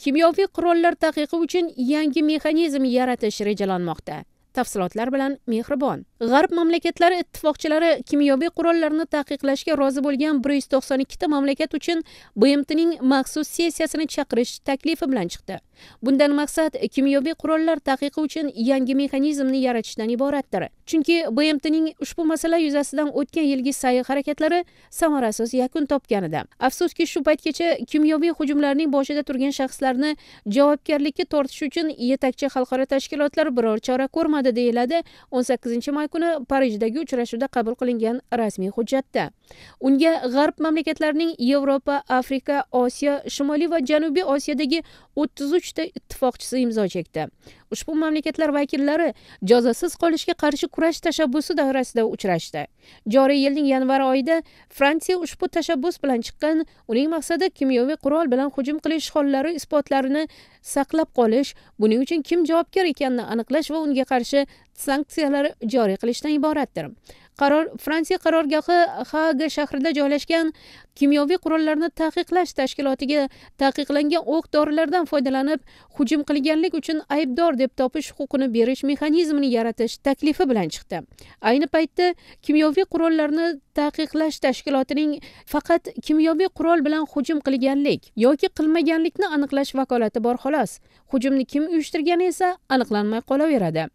kimyoviy qurollar taqiqi uchun yangi mexanizm yaratish rejalanmoqda tafsilotlar bilan mehribon g'arb mamlakatlari ittifoqchilari kimyoviy qurollarni taqiqlashga rozi bo'lgan bir yuz to'qson ikkita mamlakat uchun bmtning maxsus sessiyasini chaqirish taklifi bilan chiqdi bundan maqsad kimyoviy qurollar taqiqi uchun yangi mexanizmni yaratishdan iboratdir chunki bmtning ushbu masala yuzasidan o'tgan yilgi sa'y harakatlari samarasiz yakun topgan edi afsuski shu paytgacha kimyoviy hujumlarning boshida turgan shaxslarni javobgarlikka tortish uchun yetakchi xalqaro tashkilotlar biror chora ko'rmadi deyiladi 18 may kuni parijdagi uchrashuvda qabul qilingan rasmiy hujjatda unga g'arb mamlakatlarining yevropa afrika osiyo shimoliy va janubiy osiyodagi o'ttiz uchta ittifoqchisi imzo chekdi ushbu mamlakatlar vakillari jozasiz qolishga qarshi kurash tashabbusi doirasida uchrashdi joriy yilning yanvar oyida fransiya ushbu tashabbus bilan chiqqan uning maqsadi kimyoviy qurol bilan hujum qilish hollari isbotlarini saqlab qolish buning uchun kim javobgar ekanini aniqlash va unga qarshi sanksiyalar joriy qilishdan iboratdir qaror fransiya qarorgohi haga shahrida joylashgan kimyoviy qurollarni taqiqlash tashkilotiga taqiqlangan o'q dorilardan foydalanib hujum qilganlik uchun aybdor deb topish huquqini berish mexanizmini yaratish taklifi bilan chiqdi ayni paytda kimyoviy qurollarni taqiqlash tashkilotining faqat kimyoviy qurol bilan hujum qilganlik yoki qilmaganlikni aniqlash vakolati bor xolos hujumni kim uyushtirgani esa aniqlanmay qolaveradi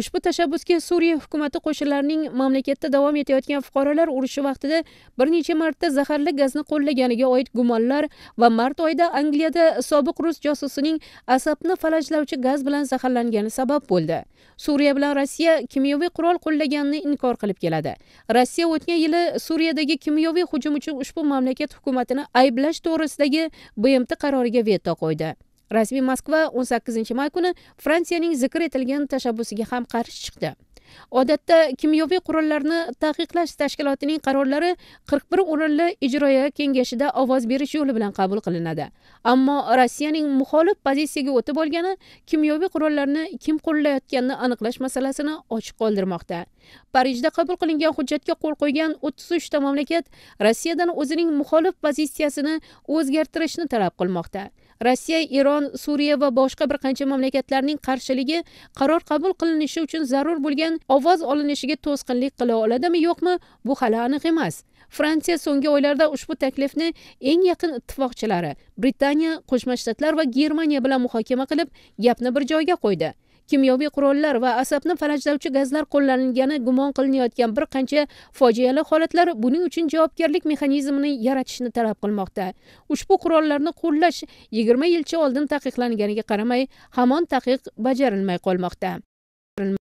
ushbu tashabbusga suriya hukumati qo'shinlarining mamlakatda davom etayotgan fuqarolar urushi vaqtida bir necha marta zaharli gazni qo'llaganiga oid gumonlar va mart oyida angliyada sobiq rus josusining asabni falajlovchi gaz bilan zaharlangani sabab bo'ldi suriya bilan rossiya kimyoviy qurol qo'llaganini inkor qilib keladi rossiya o'tgan yili suriyadagi kimyoviy hujum uchun ushbu mamlakat hukumatini ayblash to'g'risidagi bmt qaroriga veto qo'ydi rasmiy moskva 18 may kuni fransiyaning zikr etilgan tashabbusiga ham qarshi chiqdi odatda kimyoviy qurollarni taqiqlash tashkilotining qarorlari qirq bir o'rinli ijroiya kengashida ovoz berish yo'li bilan qabul qilinadi ammo rossiyaning muxolif pozitsiyaga o'tib olgani kimyoviy qurollarni kim qo'llayotganini aniqlash masalasini ochiq qoldirmoqda parijda qabul qilingan hujjatga qo'l qo'ygan o'ttiz uchta mamlakat rossiyadan o'zining muxolif pozitsiyasini o'zgartirishni talab qilmoqda rossiya eron suriya va boshqa bir qancha mamlakatlarning qarshiligi qaror qabul qilinishi uchun zarur bo'lgan ovoz olinishiga to'sqinlik qila oladimi yo'qmi bu hali aniq emas fransiya so'nggi oylarda ushbu taklifni eng yaqin ittifoqchilari britaniya qo'shma shtatlar va germaniya bilan muhokama qilib gapni bir joyga qo'ydi kimyoviy qurollar va asabni falajlovchi gazlar qo'llanilgani gumon qilinayotgan bir qancha fojiali holatlar buning uchun javobgarlik mexanizmini yaratishni talab qilmoqda ushbu qurollarni qo'llash yigirma yilcha oldin taqiqlanganiga qaramay hamon taqiq bajarilmay qolmoqda